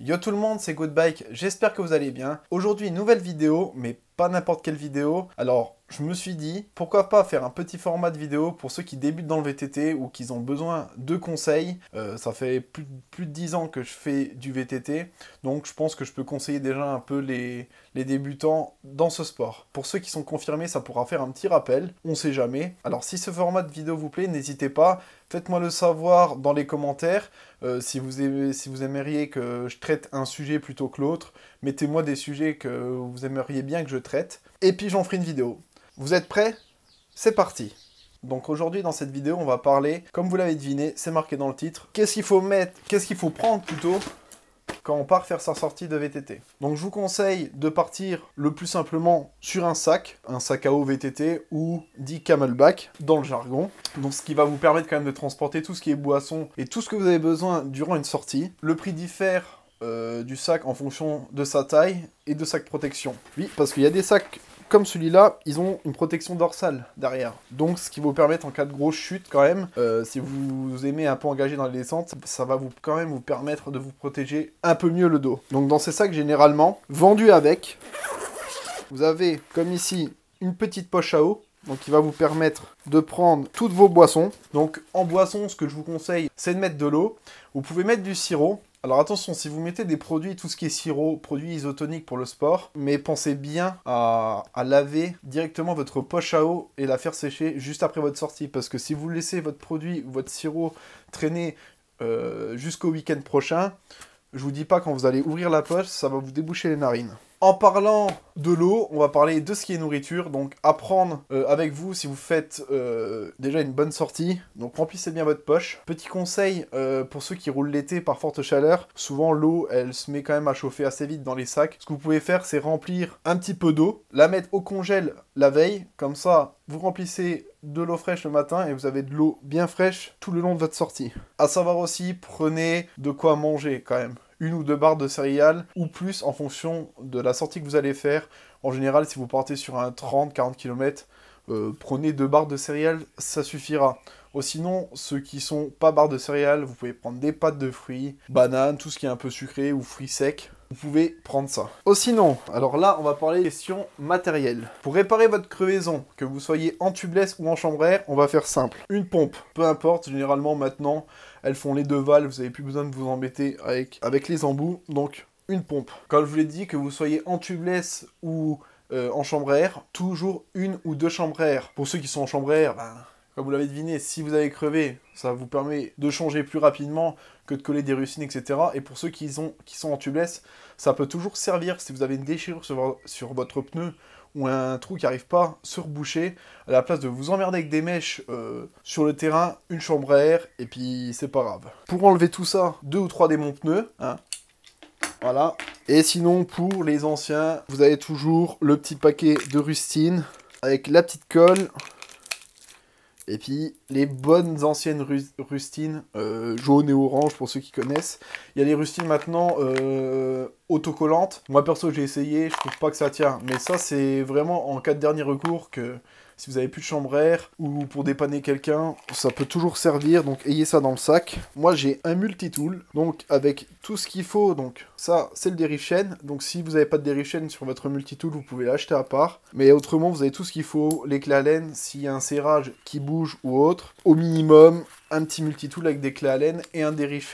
Yo tout le monde, c'est Goodbike, j'espère que vous allez bien. Aujourd'hui, nouvelle vidéo, mais pas n'importe quelle vidéo. Alors, je me suis dit, pourquoi pas faire un petit format de vidéo pour ceux qui débutent dans le VTT ou qui ont besoin de conseils. Euh, ça fait plus, de dix ans que je fais du VTT, donc je pense que je peux conseiller déjà un peu les, les débutants dans ce sport. Pour ceux qui sont confirmés, ça pourra faire un petit rappel, on sait jamais. Alors si ce format de vidéo vous plaît, n'hésitez pas, faites-moi le savoir dans les commentaires. Euh, si, vous aimez, si vous aimeriez que je traite un sujet plutôt que l'autre, mettez-moi des sujets que vous aimeriez bien que je traite traite, et puis j'en ferai une vidéo. Vous êtes prêts C'est parti donc aujourd'hui dans cette vidéo on va parler, comme vous l'avez deviné, c'est marqué dans le titre, qu'est-ce qu'il faut mettre, qu'est-ce qu'il faut prendre plutôt quand on part faire sa sortie de VTT. Donc je vous conseille de partir le plus simplement sur un sac, un sac à eau VTT ou dit camelback dans le jargon. Donc ce qui va vous permettre quand même de transporter tout ce qui est boisson et tout ce que vous avez besoin durant une sortie. Le prix diffère euh, du sac en fonction de sa taille et de sa protection. Oui, parce qu'il y a des sacs comme celui-là, ils ont une protection dorsale derrière. Donc ce qui vous permettre en cas de grosse chute quand même, euh, si vous, aimez un peu engager dans les descentes, ça va vous quand même vous permettre de vous protéger un peu mieux le dos. Donc dans ces sacs généralement, vendus avec, vous avez comme ici une petite poche à eau donc il va vous permettre de prendre toutes vos boissons. Donc en boisson, ce que je vous conseille, c'est de mettre de l'eau. Vous pouvez mettre du sirop. Alors attention, si vous mettez des produits, tout ce qui est sirop, produits isotoniques pour le sport, mais pensez bien à, laver directement votre poche à eau et la faire sécher juste après votre sortie. Parce que si vous laissez votre produit ou votre sirop traîner euh, jusqu'au week-end prochain, je vous dis pas quand vous allez ouvrir la poche, ça va vous déboucher les narines. En parlant de l'eau, on va parler de ce qui est nourriture. Donc, apprendre euh, avec vous si vous faites euh, déjà une bonne sortie. Donc, remplissez bien votre poche. Petit conseil euh, pour ceux qui roulent l'été par forte chaleur. Souvent, l'eau, elle se met quand même à chauffer assez vite dans les sacs. Ce que vous pouvez faire, c'est remplir un petit peu d'eau, la mettre au congèle la veille. Comme ça, vous remplissez de l'eau fraîche le matin et vous avez de l'eau bien fraîche tout le long de votre sortie. À savoir aussi, prenez de quoi manger quand même une ou deux barres de céréales ou plus en fonction de la sortie que vous allez faire. En général, si vous partez sur un 30-40 km, euh, prenez deux barres de céréales, ça suffira sinon, ceux qui sont pas barres de céréales, vous pouvez prendre des pâtes de fruits, bananes, tout ce qui est un peu sucré ou fruits secs. Vous pouvez prendre ça. Aussi oh, sinon, alors là, on va parler question matérielles. Pour réparer votre crevaison, que vous soyez en tubeless ou en chambre à air, on va faire simple. Une pompe, peu importe, généralement maintenant, elles font les deux valves, vous n'avez plus besoin de vous embêter avec, avec les embouts, donc une pompe. Comme je vous l'ai dit, que vous soyez en tubeless ou euh, en chambre à air, toujours une ou deux chambres à air. Pour ceux qui sont en chambre à air, ben, comme vous l'avez deviné, si vous avez crevé, ça vous permet de changer plus rapidement que de coller des rustines, etc. Et pour ceux qui, sont en tubeless, ça peut toujours servir si vous avez une déchirure sur, votre pneu ou un trou qui n'arrive pas se reboucher. à la place de vous emmerder avec des mèches euh, sur le terrain, une chambre à air, et puis c'est pas grave. Pour enlever tout ça, deux ou trois des pneus, hein. voilà. Et sinon, pour les anciens, vous avez toujours le petit paquet de rustines avec la petite colle, et puis les bonnes anciennes rustines, euh, jaunes et oranges pour ceux qui connaissent. Il y a les rustines maintenant euh, autocollantes. Moi perso j'ai essayé, je trouve pas que ça tient. Mais ça c'est vraiment en cas de dernier recours que si vous avez plus de chambre ou pour dépanner quelqu'un, ça peut toujours servir, donc ayez ça dans le sac. Moi j'ai un multitool, donc avec tout ce qu'il faut, donc ça c'est le dérive chaîne, donc si vous n'avez pas de dérive chaîne sur votre multitool, vous pouvez l'acheter à part, mais autrement vous avez tout ce qu'il faut, les clés à laine, s'il y a un serrage qui bouge ou autre, au minimum un petit multitool avec des clés à laine et un dérive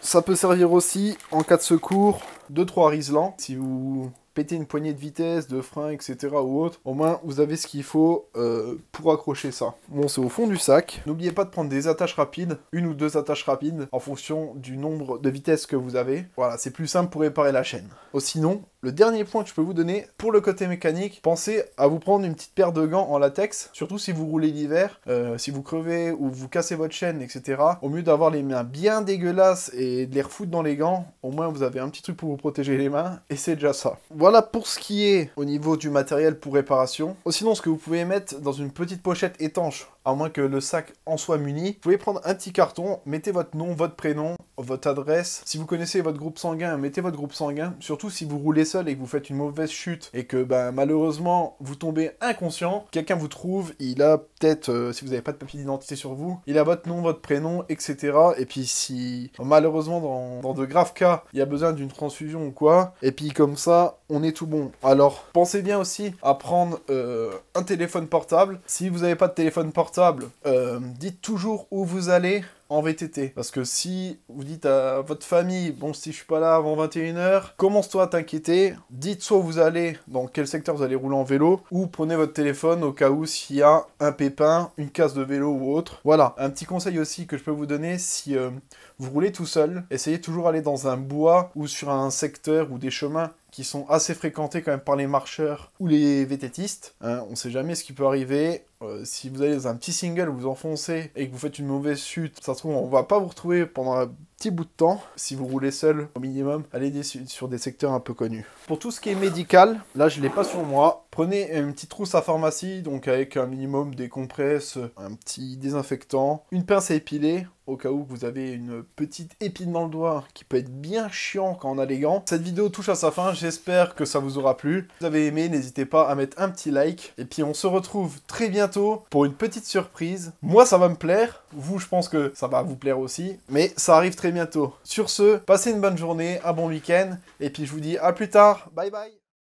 Ça peut servir aussi en cas de secours, 2-3 rislan si vous péter une poignée de vitesse, de frein, etc. ou autre, au moins vous avez ce qu'il faut euh, pour accrocher ça. Bon, c'est au fond du sac. N'oubliez pas de prendre des attaches rapides, une ou deux attaches rapides, en fonction du nombre de vitesses que vous avez. Voilà, c'est plus simple pour réparer la chaîne. au oh, sinon, le dernier point que je peux vous donner, pour le côté mécanique, pensez à vous prendre une petite paire de gants en latex, surtout si vous roulez l'hiver, euh, si vous crevez ou vous cassez votre chaîne, etc. Au mieux d'avoir les mains bien dégueulasses et de les refoutre dans les gants, au moins vous avez un petit truc pour vous protéger les mains, et c'est déjà ça. Voilà pour ce qui est au niveau du matériel pour réparation. sinon, ce que vous pouvez mettre dans une petite pochette étanche, à moins que le sac en soit muni, vous pouvez prendre un petit carton, mettez votre nom, votre prénom, votre adresse. Si vous connaissez votre groupe sanguin, mettez votre groupe sanguin. Surtout si vous roulez seul et que vous faites une mauvaise chute et que ben, malheureusement vous tombez inconscient, quelqu'un vous trouve, il a peut-être euh, si vous n'avez pas de papier d'identité sur vous, il a votre nom, votre prénom, etc. Et puis si malheureusement dans, de graves cas, il y a besoin d'une transfusion ou quoi, et puis comme ça, on est tout bon. Alors pensez bien aussi à prendre euh, un téléphone portable. Si vous n'avez pas de téléphone portable, euh, dites toujours où vous allez en VTT. Parce que si vous dites à votre famille, bon, si je suis pas là avant 21h, commence-toi à t'inquiéter. Dites soit vous allez, dans quel secteur vous allez rouler en vélo, ou prenez votre téléphone au cas où s'il y a un pays une casse de vélo ou autre. Voilà, un petit conseil aussi que je peux vous donner, si euh, vous roulez tout seul, essayez toujours d'aller dans un bois ou sur un secteur ou des chemins qui sont assez fréquentés quand même par les marcheurs ou les vététistes. Hein, on sait jamais ce qui peut arriver. Euh, si vous allez dans un petit single, vous enfoncez et que vous faites une mauvaise chute, ça se trouve, on va pas vous retrouver pendant petit bout de temps. Si vous roulez seul, au minimum, allez sur des secteurs un peu connus. Pour tout ce qui est médical, là je ne l'ai pas sur moi. Prenez une petite trousse à pharmacie, donc avec un minimum des compresses, un petit désinfectant, une pince à épiler, au cas où vous avez une petite épine dans le doigt qui peut être bien chiant quand on a les gants. Cette vidéo touche à sa fin, j'espère que ça vous aura plu. Si vous avez aimé, n'hésitez pas à mettre un petit like. Et puis on se retrouve très bientôt pour une petite surprise. Moi ça va me plaire, vous je pense que ça va vous plaire aussi, mais ça arrive très bientôt. Sur ce, passez une bonne journée, un bon week-end, et puis je vous dis à plus tard, bye bye